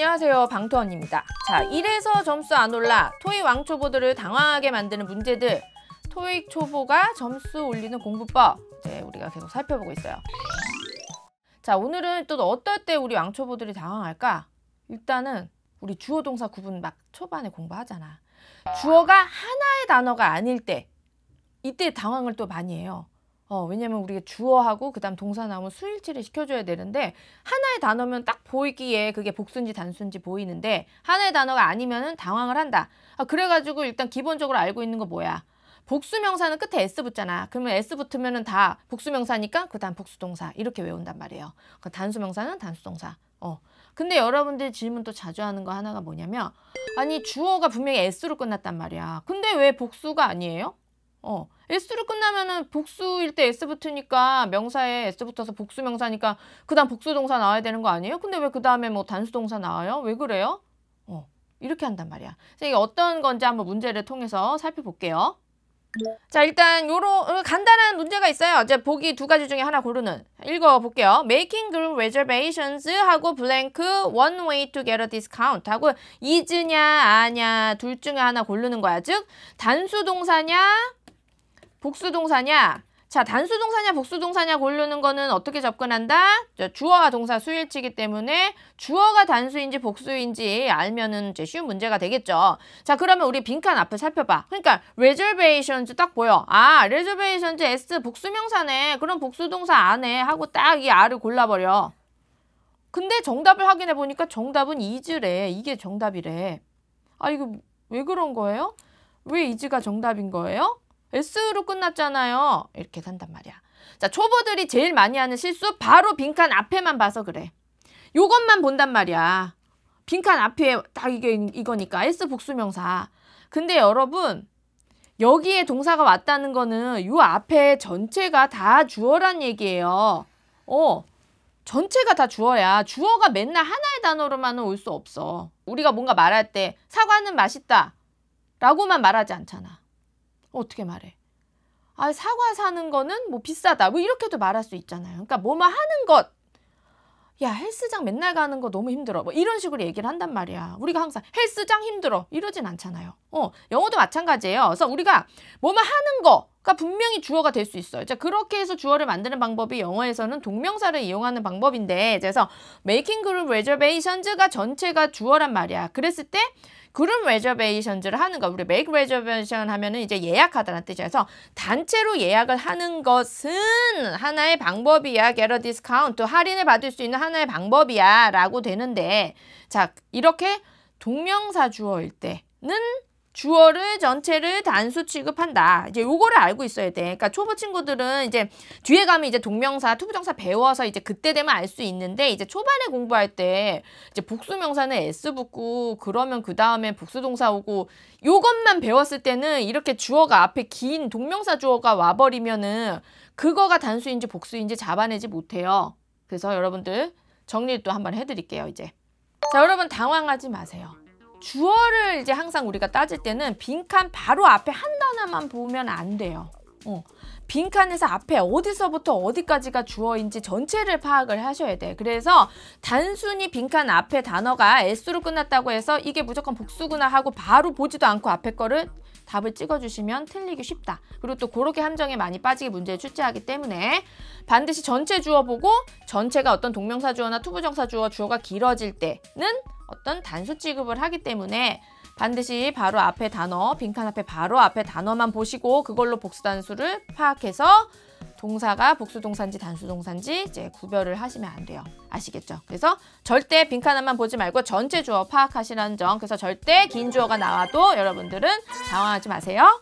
안녕하세요 방토언니입니다자 이래서 점수 안 올라 토익 왕초보들을 당황하게 만드는 문제들 토익 초보가 점수 올리는 공부법 네 우리가 계속 살펴보고 있어요 자 오늘은 또 어떨 때 우리 왕초보들이 당황할까 일단은 우리 주어 동사 구분 막 초반에 공부하잖아 주어가 하나의 단어가 아닐 때 이때 당황을 또 많이 해요 어, 왜냐면 우리가 주어하고 그다음 동사 나오면 수일치를 시켜줘야 되는데 하나의 단어면 딱 보이기에 그게 복수인지 단수인지 보이는데 하나의 단어가 아니면은 당황을 한다. 아, 그래가지고 일단 기본적으로 알고 있는 거 뭐야? 복수명사는 끝에 s 붙잖아. 그러면 s 붙으면은 다 복수명사니까 그 다음 복수동사 이렇게 외운단 말이에요. 그 그러니까 단수명사는 단수동사. 어. 근데 여러분들 질문 또 자주 하는 거 하나가 뭐냐면 아니 주어가 분명히 s로 끝났단 말이야. 근데 왜 복수가 아니에요? 어, S로 끝나면은 복수일 때 S 붙으니까 명사에 S 붙어서 복수 명사니까 그 다음 복수 동사 나와야 되는 거 아니에요? 근데 왜 그 다음에 뭐 단수 동사 나와요? 왜 그래요? 어, 이렇게 한단 말이야. 그래서 이게 어떤 건지 한번 문제를 통해서 살펴볼게요. 자 일단 요런 어, 간단한 문제가 있어요 이제 보기 두 가지 중에 하나 고르는 읽어볼게요 Making group reservations 하고 blank one way to get a discount 하고 is냐 아냐 둘 중에 하나 고르는 거야 즉 단수 동사냐 복수동사냐 자 단수동사냐 복수동사냐 고르는 거는 어떻게 접근한다? 주어와 동사 수일치기 때문에 주어가 단수인지 복수인지 알면은 쉬운 문제가 되겠죠. 자 그러면 우리 빈칸 앞을 살펴봐. 그러니까 reservations 딱 보여. 아 reservations s 복수명사네. 그럼 복수동사 안에 하고 딱 이 r을 골라버려. 근데 정답을 확인해 보니까 정답은 is래. 이게 정답이래. 아 이거 왜 그런 거예요? 왜 is가 정답인 거예요? S로 끝났잖아요. 이렇게 산단 말이야. 자, 초보들이 제일 많이 하는 실수 바로 빈칸 앞에만 봐서 그래. 요것만 본단 말이야. 빈칸 앞에 딱 이게 이거니까 S 복수명사. 근데 여러분 여기에 동사가 왔다는 거는 요 앞에 전체가 다 주어란 얘기예요. 어, 전체가 다 주어야 주어가 맨날 하나의 단어로만은 올수 없어. 우리가 뭔가 말할 때 사과는 맛있다 라고만 말하지 않잖아. 어떻게 말해? 아, 사과 사는 거는 뭐 비싸다. 뭐 이렇게도 말할 수 있잖아요. 그러니까 뭐만 하는 것. 야, 헬스장 맨날 가는 거 너무 힘들어. 뭐 이런 식으로 얘기를 한단 말이야. 우리가 항상 헬스장 힘들어. 이러진 않잖아요. 어, 영어도 마찬가지예요. 그래서 우리가 뭐만 하는 거. 가 분명히 주어가 될 수 있어요. 자, 그렇게 해서 주어를 만드는 방법이 영어에서는 동명사를 이용하는 방법인데 그래서 making group reservations가 전체가 주어란 말이야. 그랬을 때 그룹 레저베이션즈를 하는 거 우리 메이크 e r 베이션 r v 하면은 이제 예약하다는 뜻이어서 단체로 예약을 하는 것은 하나의 방법이야 g 러 디스카운트 할인을 받을 수 있는 하나의 방법이야 라고 되는데 자 이렇게 동명사 주어일 때는 주어를 전체를 단수 취급한다. 이제 요거를 알고 있어야 돼. 그러니까 초보 친구들은 이제 뒤에 가면 이제 동명사, 투부정사 배워서 이제 그때 되면 알 수 있는데 이제 초반에 공부할 때 이제 복수명사는 s 붙고 그러면 그 다음에 복수동사 오고 요것만 배웠을 때는 이렇게 주어가 앞에 긴 동명사 주어가 와버리면은 그거가 단수인지 복수인지 잡아내지 못해요. 그래서 여러분들 정리를 또 한번 해드릴게요 이제. 자 여러분 당황하지 마세요. 주어를 이제 항상 우리가 따질 때는 빈칸 바로 앞에 한 단어만 보면 안 돼요. 어. 빈칸에서 앞에 어디서부터 어디까지가 주어인지 전체를 파악을 하셔야 돼. 그래서 단순히 빈칸 앞에 단어가 S로 끝났다고 해서 이게 무조건 복수구나 하고 바로 보지도 않고 앞에 거를 답을 찍어주시면 틀리기 쉽다. 그리고 또 그렇게 함정에 많이 빠지게 문제를 출제하기 때문에 반드시 전체 주어 보고 전체가 어떤 동명사 주어나 투부정사 주어, 주어가 길어질 때는 어떤 단수 취급을 하기 때문에 반드시 바로 앞에 단어, 빈칸 앞에 바로 앞에 단어만 보시고 그걸로 복수단수를 파악해서 동사가 복수동사인지 단수동사인지 이제 구별을 하시면 안 돼요. 아시겠죠? 그래서 절대 빈칸만 보지 말고 전체 주어 파악하시라는 점. 그래서 절대 긴 주어가 나와도 여러분들은 당황하지 마세요.